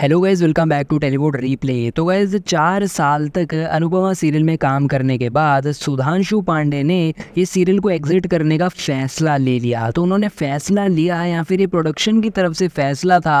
hello guys welcome back to Tellywood replay तो guys चार साल तक अनुपमा सीरियल में काम करने के बाद सुधांशु पांडे ने ये सीरियल को एग्जिट करने का फैसला ले लिया तो उन्होंने फैसला लिया या फिर ये प्रोडक्शन की तरफ से फैसला था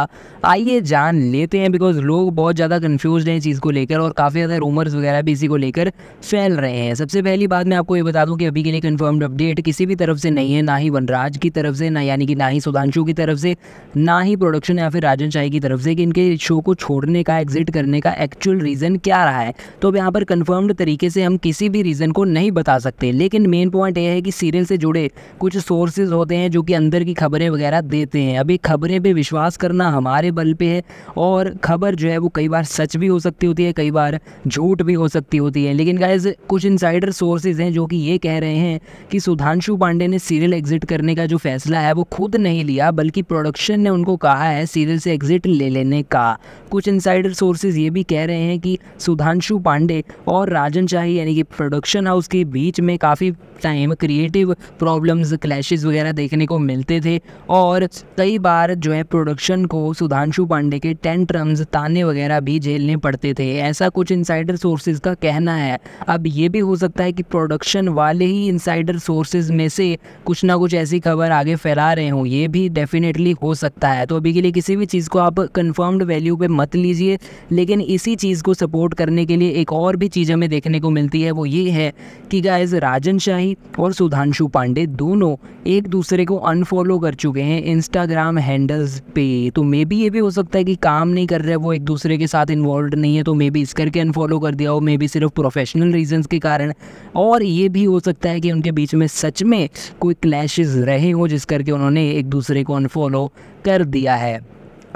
आइए जान लेते हैं बिकॉज लोग बहुत ज़्यादा कन्फ्यूज हैं इस चीज़ को लेकर और काफ़ी ज़्यादा रूमर्स वगैरह भी इसी को लेकर फैल रहे हैं सबसे पहली बात मैं आपको ये बता दूँ कि अभी के लिए कन्फर्म्ड अपडेट किसी भी तरफ से नहीं है ना ही वनराज की तरफ से ना यानी कि ना ही सुधांशु की तरफ से ना ही प्रोडक्शन या फिर राजन शाही की तरफ से कि इनके शो को छोड़ने का एग्जिट करने का एक्चुअल रीज़न क्या रहा है तो अब यहाँ पर कन्फर्म्ड तरीके से हम किसी भी रीज़न को नहीं बता सकते लेकिन मेन पॉइंट ये है कि सीरियल से जुड़े कुछ सोर्सेज होते हैं जो कि अंदर की खबरें वगैरह देते हैं अभी खबरें पर विश्वास करना हमारे बल पर है और खबर जो है वो कई बार सच भी हो सकती होती है कई बार झूठ भी हो सकती होती है लेकिन गाइज कुछ इंसाइडर सोर्सेज हैं जो कि ये कह रहे हैं कि सुधांशु पांडे ने सीरियल एग्जिट करने का जो फैसला है वो खुद नहीं लिया बल्कि प्रोडक्शन ने उनको कहा है सीरियल से एग्जिट ले लेने का था कुछ इंसाइडर सोर्सेज ये भी कह रहे हैं कि सुधांशु पांडे और राजन शाही यानी कि प्रोडक्शन हाउस के बीच में काफ़ी टाइम क्रिएटिव प्रॉब्लम्स क्लैशेस वगैरह देखने को मिलते थे और कई बार जो है प्रोडक्शन को सुधांशु पांडे के टेन ट्रम्स ताने वगैरह भी झेलने पड़ते थे ऐसा कुछ इंसाइडर सोर्सेज का कहना है अब ये भी हो सकता है कि प्रोडक्शन वाले ही इंसाइडर सोर्सेज में से कुछ ना कुछ ऐसी खबर आगे फैला रहे हों ये भी डेफिनेटली हो सकता है तो अभी के लिए किसी भी चीज़ को आप कन्फर्म्ड वैल्यू वैल्यू पे मत लीजिए लेकिन इसी चीज़ को सपोर्ट करने के लिए एक और भी चीज़ हमें देखने को मिलती है वो ये है कि गाइज राजन शाही और सुधांशु पांडे दोनों एक दूसरे को अनफॉलो कर चुके हैं इंस्टाग्राम हैंडल्स पे तो मे बी ये भी हो सकता है कि काम नहीं कर रहे वो एक दूसरे के साथ इन्वॉल्व नहीं है तो मे बी इस करके अनफॉलो कर दिया हो मे बी सिर्फ प्रोफेशनल रीजन के कारण और ये भी हो सकता है कि उनके बीच में सच में कोई क्लैश रहे हो जिस करके उन्होंने एक दूसरे को अनफॉलो कर दिया है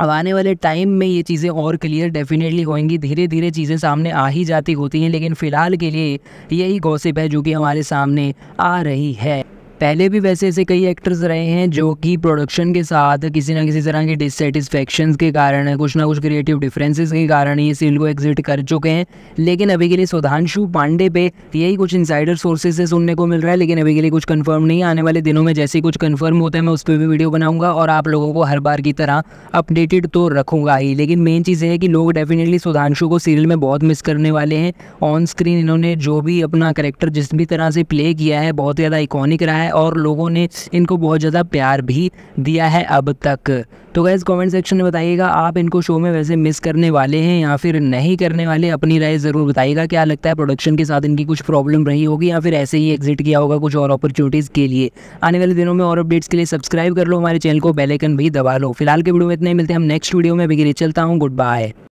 अब आने वाले टाइम में ये चीज़ें और क्लियर डेफिनेटली होंगी धीरे धीरे चीज़ें सामने आ ही जाती होती हैं लेकिन फ़िलहाल के लिए यही गौसिप है जो कि हमारे सामने आ रही है पहले भी वैसे ऐसे कई एक्टर्स रहे हैं जो कि प्रोडक्शन के साथ किसी ना किसी तरह के डिससेटिस्फेक्शन के कारण कुछ ना कुछ क्रिएटिव डिफरेंसेस के कारण ये सील को एग्जिट कर चुके हैं लेकिन अभी के लिए सुधांशु पांडे पे यही कुछ इंसाइडर सोर्सेज से सुनने को मिल रहा है लेकिन अभी के लिए कुछ कन्फर्म नहीं आने वाले दिनों में जैसे ही कुछ कन्फर्म होता है मैं उस पर भी वीडियो बनाऊंगा और आप लोगों को हर बार की तरह अपडेटेड तो रखूंगा ही लेकिन मेन चीज़ है कि लोग डेफिनेटली सुधांशु को सीरियल में बहुत मिस करने वाले हैं ऑन स्क्रीन इन्होंने जो भी अपना करेक्टर जिस भी तरह से प्ले किया है बहुत ज़्यादा इकोनिक रहा है है और लोगों ने इनको बहुत ज़्यादा प्यार भी दिया है अब तक तो गैस कमेंट सेक्शन में बताइएगा आप इनको शो में वैसे मिस करने वाले हैं या फिर नहीं करने वाले अपनी राय ज़रूर बताइएगा क्या लगता है प्रोडक्शन के साथ इनकी कुछ प्रॉब्लम रही होगी या फिर ऐसे ही एग्जिट किया होगा कुछ और अपॉर्चुनिटीज़ के लिए आने वाले दिनों में और अपडेट्स के लिए सब्सक्राइब कर लो हमारे चैनल को बेलाइकन भी दबा लो फिलहाल के वीडियो में इतने मिलते हैं हम नेक्स्ट वीडियो में बिगिर चलता हूँ गुड बाय